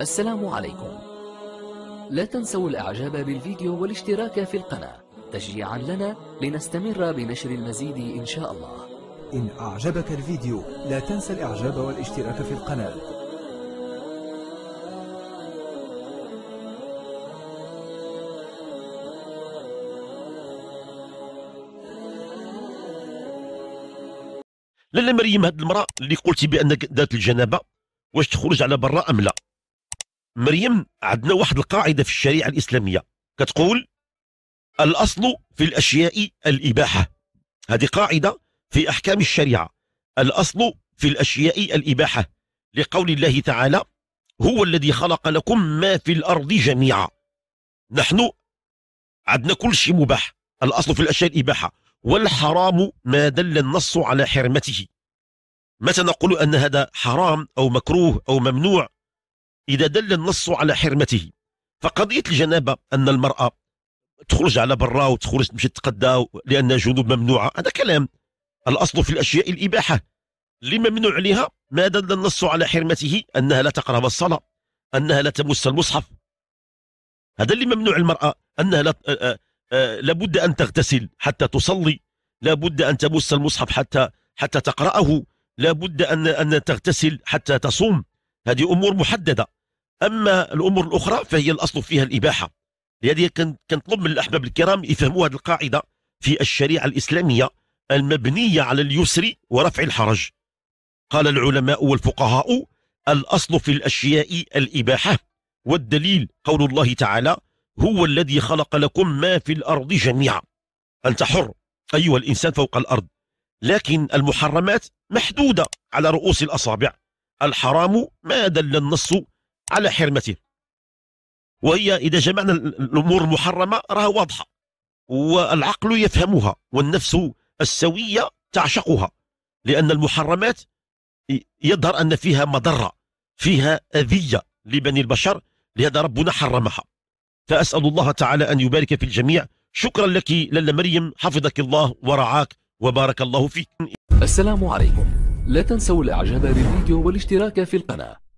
السلام عليكم لا تنسوا الإعجاب بالفيديو والاشتراك في القناة تشجيعا لنا لنستمر بنشر المزيد إن شاء الله إن أعجبك الفيديو لا تنسى الإعجاب والاشتراك في القناة لالا مريم هاد المرأة اللي قلتي بأنك ذات الجنابة واش تخرج على برا أم لا مريم عندنا واحد القاعدة في الشريعة الإسلامية كتقول الأصل في الأشياء الإباحة هذه قاعدة في أحكام الشريعة الأصل في الأشياء الإباحة لقول الله تعالى هو الذي خلق لكم ما في الأرض جميعا نحن عندنا كل شيء مباح الأصل في الأشياء الإباحة والحرام ما دل النص على حرمته متى نقول أن هذا حرام أو مكروه أو ممنوع إذا دل النص على حرمته فقضية الجنابة أن المرأة تخرج على برا وتخرج تمشي تتقدى لأن جنوب ممنوعة هذا كلام الأصل في الأشياء الإباحة اللي ممنوع عليها ما دل النص على حرمته أنها لا تقرب الصلاة أنها لا تمس المصحف هذا اللي ممنوع المرأة أنها لا لابد أن تغتسل حتى تصلي لابد أن تمس المصحف حتى حتى تقرأه لابد أن أن تغتسل حتى تصوم هذه أمور محددة أما الأمور الأخرى فهي الأصل فيها الإباحة لهذه كنطلب من الأحباب الكرام يفهموا هذه القاعدة في الشريعة الإسلامية المبنية على اليسر ورفع الحرج قال العلماء والفقهاء الأصل في الأشياء الإباحة والدليل قول الله تعالى هو الذي خلق لكم ما في الأرض جميعا أنت حر أيها الإنسان فوق الأرض لكن المحرمات محدودة على رؤوس الأصابع الحرام ما دل النص على حرمته وهي إذا جمعنا الأمور المحرمة راها واضحة والعقل يفهمها والنفس السوية تعشقها لأن المحرمات يظهر أن فيها مضرة فيها أذية لبني البشر لهذا ربنا حرمها فأسأل الله تعالى أن يبارك في الجميع شكرا لك للا مريم حفظك الله ورعاك وبارك الله فيك السلام عليكم لا تنسوا الإعجاب بالفيديو والاشتراك في القناة